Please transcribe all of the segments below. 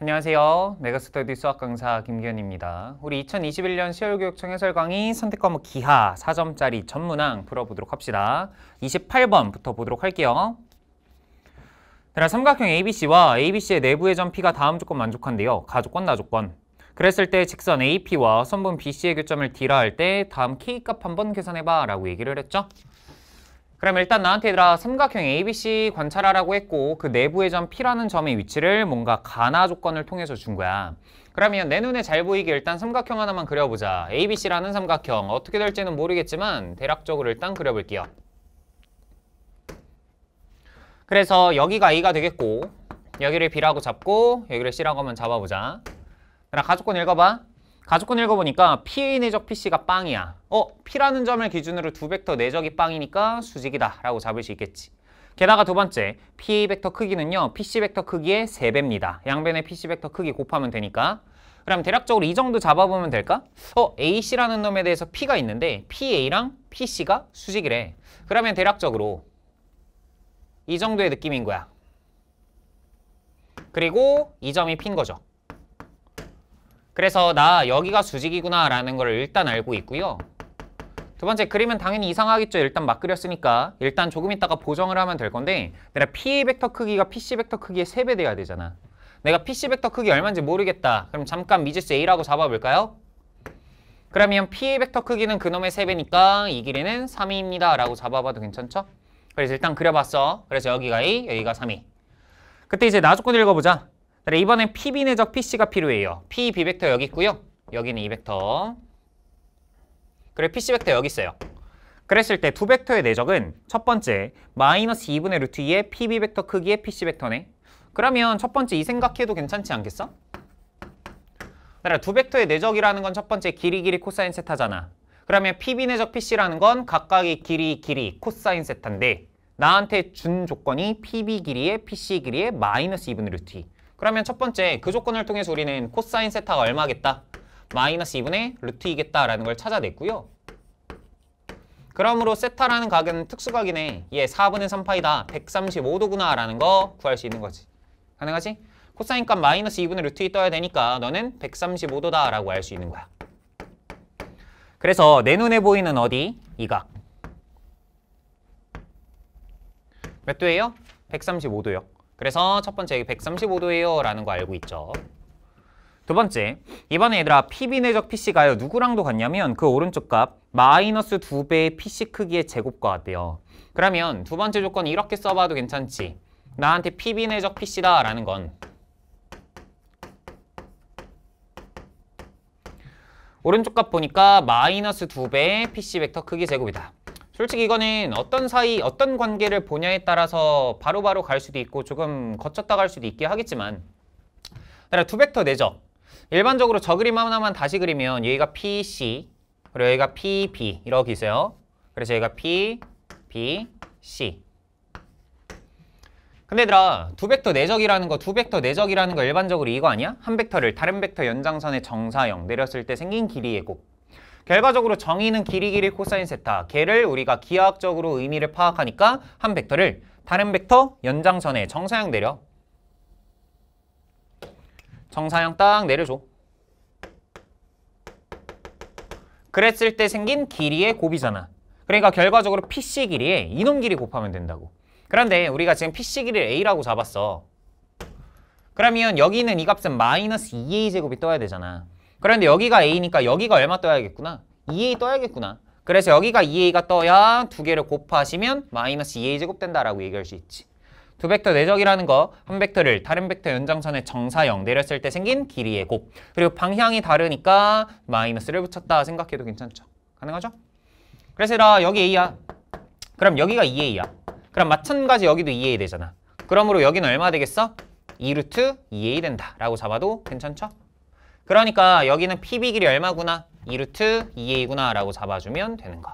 안녕하세요. 메가스터디 수학 강사 김기현입니다. 우리 2021년 시월 교육청 해설 강의 선택 과목 기하 4점짜리 전문항 풀어보도록 합시다. 28번부터 보도록 할게요. 그 삼각형 ABC와 ABC의 내부의 점피가 다음 조건 만족한데요. 가조건, 나조건. 그랬을 때 직선 AP와 선분 BC의 교점을 D라 할 때 다음 K값 한번 계산해봐 라고 얘기를 했죠. 그럼 일단 나한테 얘들아 삼각형 ABC 관찰하라고 했고 그 내부의 점 P라는 점의 위치를 뭔가 가나 조건을 통해서 준 거야. 그러면 내 눈에 잘 보이게 일단 삼각형 하나만 그려보자. ABC라는 삼각형 어떻게 될지는 모르겠지만 대략적으로 일단 그려볼게요. 그래서 여기가 A가 되겠고 여기를 B라고 잡고 여기를 C라고 한번 잡아보자. 얘들 가족권 읽어봐. 가족권 읽어보니까 P의 내적 PC가 빵이야. 어? P라는 점을 기준으로 두 벡터 내적이 빵이니까 수직이다 라고 잡을 수 있겠지. 게다가 두 번째, PA 벡터 크기는요. PC 벡터 크기의 3배입니다. 양변의 PC 벡터 크기 곱하면 되니까. 그럼 대략적으로 이 정도 잡아보면 될까? 어? AC라는 놈에 대해서 P가 있는데 PA랑 PC가 수직이래. 그러면 대략적으로 이 정도의 느낌인 거야. 그리고 이 점이 핀 거죠. 그래서 나 여기가 수직이구나 라는 걸 일단 알고 있고요. 두 번째 그림은 당연히 이상하겠죠. 일단 막 그렸으니까 일단 조금 있다가 보정을 하면 될 건데 내가 PA 벡터 크기가 PC 벡터 크기의 3배 돼야 되잖아. 내가 PC 벡터 크기 얼마인지 모르겠다. 그럼 잠깐 미지수 A라고 잡아볼까요? 그러면 PA 벡터 크기는 그놈의 3배니까 이 길이는 3위입니다 라고 잡아봐도 괜찮죠? 그래서 일단 그려봤어. 그래서 여기가 2, 여기가 3위 그때 이제 나 조건 읽어보자. 이번엔 PB 내적 PC가 필요해요. P, B 벡터 여기 있고요. 여기는 이 e 벡터. 그리 PC 벡터 여기 있어요. 그랬을 때 두 벡터의 내적은 첫 번째 마이너스 2분의 루트 2의 PB 벡터 크기의 PC 벡터네. 그러면 첫 번째 이 생각해도 괜찮지 않겠어? 따라 두 벡터의 내적이라는 건 첫 번째 길이 길이 코사인 세타잖아. 그러면 PB 내적 PC라는 건 각각의 길이 길이 코사인 세타인데 나한테 준 조건이 PB 길이의 PC 길이의 마이너스 2분의 루트 2. 그러면 첫 번째 그 조건을 통해서 우리는 코사인 세타가 얼마겠다? 마이너스 2분의 루트 이겠다라는걸 찾아냈고요. 그러므로 세타라는 각은 특수각이네. 얘 4분의 3파이다. 135도구나 라는 거 구할 수 있는 거지. 가능하지? 코사인 값 마이너스 2분의 루트 이 떠야 되니까 너는 135도다 라고 알 수 있는 거야. 그래서 내 눈에 보이는 어디? 이 각. 몇 도예요? 135도요. 그래서 첫 번째 135도예요 라는 거 알고 있죠. 두 번째, 이번에 얘들아 PB 내적 PC가요 누구랑도 같냐면 그 오른쪽 값 마이너스 2배의 PC 크기의 제곱과 같대요. 그러면 두 번째 조건 이렇게 써봐도 괜찮지. 나한테 PB 내적 PC다 라는 건 오른쪽 값 보니까 마이너스 2배의 PC 벡터 크기 제곱이다. 솔직히 이거는 어떤 사이, 어떤 관계를 보냐에 따라서 바로바로 바로 갈 수도 있고 조금 거쳤다 갈 수도 있긴 하겠지만 그다음 두 벡터 내죠. 일반적으로 저 그림 하나만 다시 그리면 여기가 PC 그리고 여기가 p b 이렇게 있어요. 그래서 여기가 P, B, C 근데 얘들아 두 벡터 내적이라는 거두 벡터 내적이라는 거 일반적으로 이거 아니야? 한 벡터를 다른 벡터 연장선의 정사형 내렸을 때 생긴 길이의 곡. 결과적으로 정의는 길이 길이 코사인 세타 개를 우리가 기하학적으로 의미를 파악하니까 한 벡터를 다른 벡터 연장선에 정사형 내려 정사형딱 내려줘 그랬을 때 생긴 길이의 곱이잖아 그러니까 결과적으로 PC 길이에 이놈 길이 곱하면 된다고 그런데 우리가 지금 PC 길이를 A라고 잡았어 그러면 여기 는이 값은 마이너스 2A제곱이 떠야 되잖아 그런데 여기가 A니까 여기가 얼마 떠야겠구나? 2A 떠야겠구나. 그래서 여기가 2A가 떠야 두 개를 곱하시면 마이너스 2A 제곱 된다라고 얘기할 수 있지. 두 벡터 내적이라는 거 한 벡터를 다른 벡터 연장선에 정사형 내렸을 때 생긴 길이의 곱 그리고 방향이 다르니까 마이너스를 붙였다 생각해도 괜찮죠? 가능하죠? 그래서 라 여기 A야 그럼 여기가 2A야 그럼 마찬가지 여기도 2A 되잖아 그러므로 여기는 얼마 되겠어? 2루트 2A 된다 라고 잡아도 괜찮죠? 그러니까 여기는 PB 길이 얼마구나? 이루트 2A구나 라고 잡아주면 되는 거.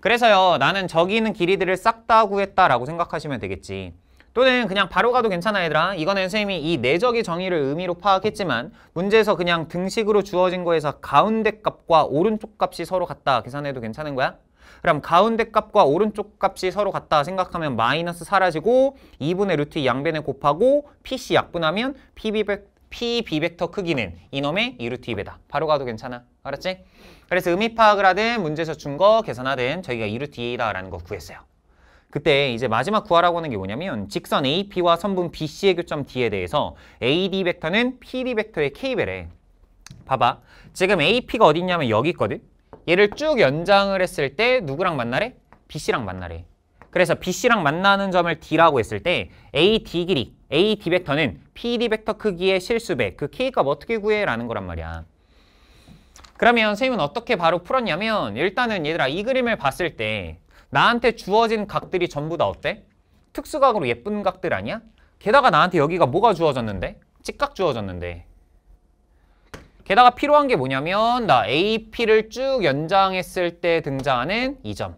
그래서요 나는 저기 있는 길이들을 싹 다 구했다 라고 생각하시면 되겠지. 또는 그냥 바로 가도 괜찮아 얘들아 이거는 선생님이 이 내적의 정의를 의미로 파악했지만 문제에서 그냥 등식으로 주어진 거에서 가운데 값과 오른쪽 값이 서로 같다 계산해도 괜찮은 거야? 그럼 가운데 값과 오른쪽 값이 서로 같다 생각하면 마이너스 사라지고 2분의 루트 양변에 곱하고 PC 약분하면 PB P, 비 벡터 크기는 이놈의 이루트 2배다. 바로 가도 괜찮아. 알았지? 그래서 의미 파악을 하든 문제에서 준 거 계산하든 저희가 이루트 2다라는 거 구했어요. 그때 이제 마지막 구하라고 하는 게 뭐냐면 직선 AP와 선분 BC의 교점 D에 대해서 AD 벡터는 PD 벡터의 K배래. 봐봐. 지금 AP가 어디 있냐면 여기 있거든. 얘를 쭉 연장을 했을 때 누구랑 만나래? BC랑 만나래. 그래서 BC랑 만나는 점을 D라고 했을 때 AD 길이 A D 벡터는 p D 벡터 크기의 실수배 그 K값 뭐 어떻게 구해? 라는 거란 말이야. 그러면 선생님은 어떻게 바로 풀었냐면 일단은 얘들아 이 그림을 봤을 때 나한테 주어진 각들이 전부 다 어때? 특수각으로 예쁜 각들 아니야? 게다가 나한테 여기가 뭐가 주어졌는데? 직각 주어졌는데 게다가 필요한 게 뭐냐면 나 AP를 쭉 연장했을 때 등장하는 이 점.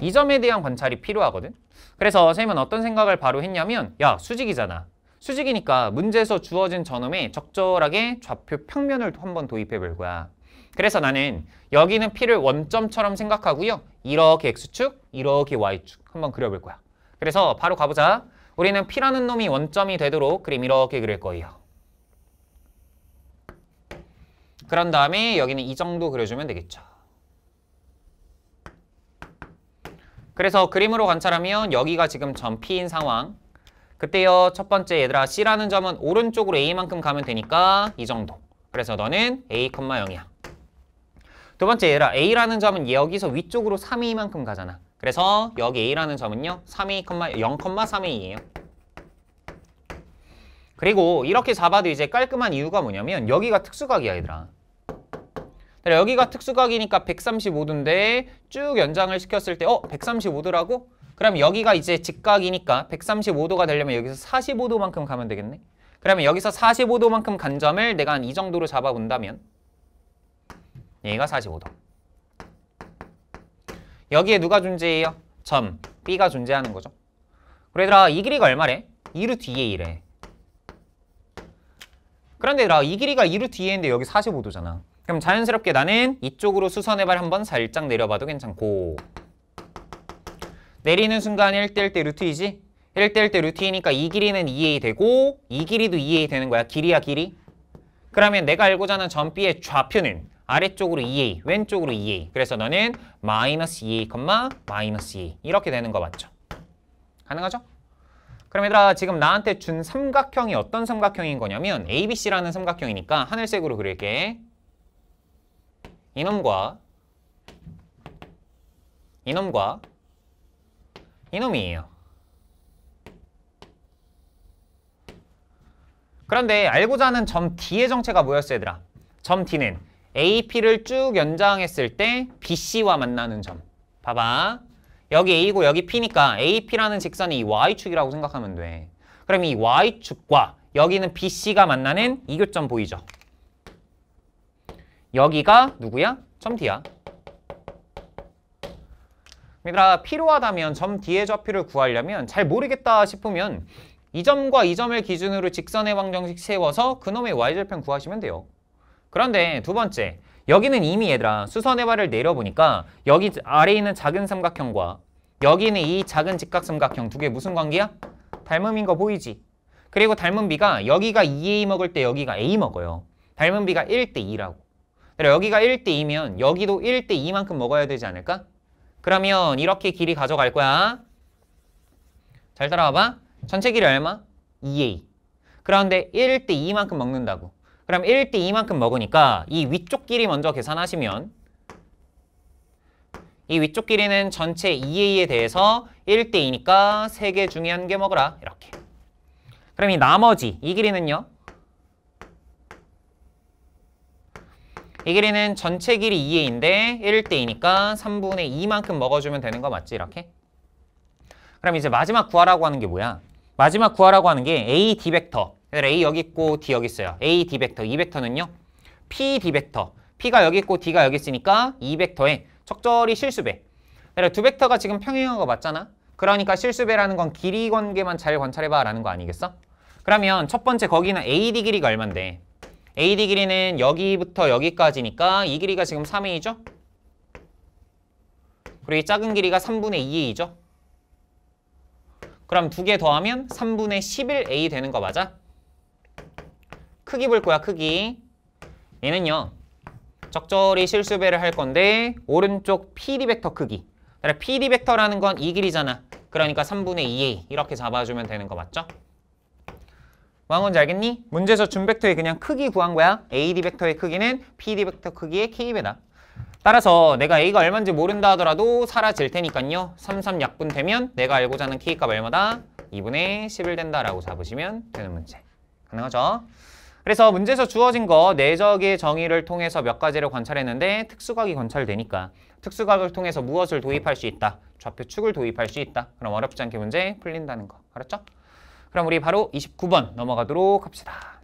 이 점에 대한 관찰이 필요하거든. 그래서 선생님은 어떤 생각을 바로 했냐면 야 수직이잖아. 수직이니까 문제에서 주어진 전음에 적절하게 좌표 평면을 한번 도입해볼 거야. 그래서 나는 여기는 P를 원점처럼 생각하고요. 이렇게 X축, 이렇게 Y축 한번 그려볼 거야. 그래서 바로 가보자. 우리는 P라는 놈이 원점이 되도록 그림 이렇게 그릴 거예요. 그런 다음에 여기는 이 정도 그려주면 되겠죠. 그래서 그림으로 관찰하면 여기가 지금 전 P인 상황 그때요 첫 번째 얘들아 C라는 점은 오른쪽으로 A만큼 가면 되니까 이 정도 그래서 너는 A, 0이야 두 번째 얘들아 A라는 점은 여기서 위쪽으로 3A만큼 가잖아 그래서 여기 A라는 점은요 3A, 0,3A예요 그리고 이렇게 잡아도 이제 깔끔한 이유가 뭐냐면 여기가 특수각이야 얘들아 여기가 특수각이니까 135도인데 쭉 연장을 시켰을 때 어? 135도라고? 그럼 여기가 이제 직각이니까 135도가 되려면 여기서 45도만큼 가면 되겠네. 그러면 여기서 45도만큼 간 점을 내가 한 이 정도로 잡아본다면 얘가 45도. 여기에 누가 존재해요? 점, B가 존재하는 거죠. 그러더라, 이 길이가 얼마래? 2루 뒤에 이래. 그런데 라이 길이가 2루 뒤에인데 여기 45도잖아. 그럼 자연스럽게 나는 이쪽으로 수선해발 한번 살짝 내려봐도 괜찮고 내리는 순간 1대1 때 루트이지? 1대1 때 루트이니까 이 길이는 2a 되고 이 길이도 2a 되는 거야. 길이야 길이. 그러면 내가 알고자 하는 점 B의 좌표는 아래쪽으로 2a, 왼쪽으로 2a. 그래서 너는 마이너스 2a, 마이너스 2a 이렇게 되는 거 맞죠? 가능하죠? 그럼 얘들아 지금 나한테 준 삼각형이 어떤 삼각형인 거냐면 ABC라는 삼각형이니까 하늘색으로 그릴게. 이놈과 이놈과 이놈이에요. 그런데 알고자 하는 점 D의 정체가 뭐였어 얘들아? 점 D는 AP를 쭉 연장했을 때 BC와 만나는 점. 봐봐. 여기 A고 여기 P니까 AP라는 직선이 Y축이라고 생각하면 돼. 그럼 이 Y축과 여기는 BC가 만나는 이교점 보이죠? 여기가 누구야? 점 D야. 얘들아 필요하다면 점 D의 좌표를 구하려면 잘 모르겠다 싶으면 이 점과 이 점을 기준으로 직선의 방정식 채워서 그놈의 y절편 구하시면 돼요. 그런데 두 번째, 여기는 이미 얘들아 수선의 발을 내려보니까 여기 아래 있는 작은 삼각형과 여기는 이 작은 직각삼각형 두 개 무슨 관계야? 닮음인 거 보이지? 그리고 닮은 비가 여기가 2a 먹을 때 여기가 a 먹어요. 닮은 비가 1대 2라고. 그래 여기가 1대2면 여기도 1대2만큼 먹어야 되지 않을까? 그러면 이렇게 길이 가져갈 거야. 잘 따라와봐. 전체 길이 얼마? 2a. 그런데 1대2만큼 먹는다고. 그럼 1대2만큼 먹으니까 이 위쪽 길이 먼저 계산하시면 이 위쪽 길이는 전체 2a에 대해서 1대2니까 3개 중에 한 개 먹어라. 이렇게. 그럼 이 나머지 이 길이는요? 이 길이는 전체 길이 2a인데 1대2니까 3분의 2만큼 먹어주면 되는 거 맞지 이렇게? 그럼 이제 마지막 구하라고 하는 게 뭐야? 마지막 구하라고 하는 게 a, d 벡터 a 여기 있고 d 여기 있어요 a, d 벡터, 이 벡터는요? p, d 벡터 p가 여기 있고 d가 여기 있으니까 이 벡터에 적절히 실수배 두 벡터가 지금 평행한 거 맞잖아? 그러니까 실수배라는 건 길이 관계만 잘 관찰해봐 라는 거 아니겠어? 그러면 첫 번째 거기는 AD 길이가 얼만데 AD 길이는 여기부터 여기까지니까 이 길이가 지금 3A죠? 그리고 이 작은 길이가 3분의 2A죠? 그럼 두 개 더하면 3분의 11A 되는 거 맞아? 크기 볼 거야, 크기. 얘는요. 적절히 실수배를 할 건데 오른쪽 PD 벡터 크기. 그러니까 PD 벡터라는 건 이 길이잖아. 그러니까 3분의 2A 이렇게 잡아주면 되는 거 맞죠? 왕한지 알겠니? 문제에서 준 벡터의 그냥 크기 구한 거야. AD 벡터의 크기는 PD 벡터 크기의 K배다. 따라서 내가 A가 얼마인지 모른다 하더라도 사라질 테니까요. 33 약분되면 내가 알고자 하는 K값 얼마다? 2분의 1을 된다라고 잡으시면 되는 문제. 가능하죠? 그래서 문제에서 주어진 거 내적의 정의를 통해서 몇 가지를 관찰했는데 특수각이 관찰되니까 특수각을 통해서 무엇을 도입할 수 있다? 좌표축을 도입할 수 있다. 그럼 어렵지 않게 문제 풀린다는 거. 알았죠? 그럼 우리 바로 29번 넘어가도록 합시다.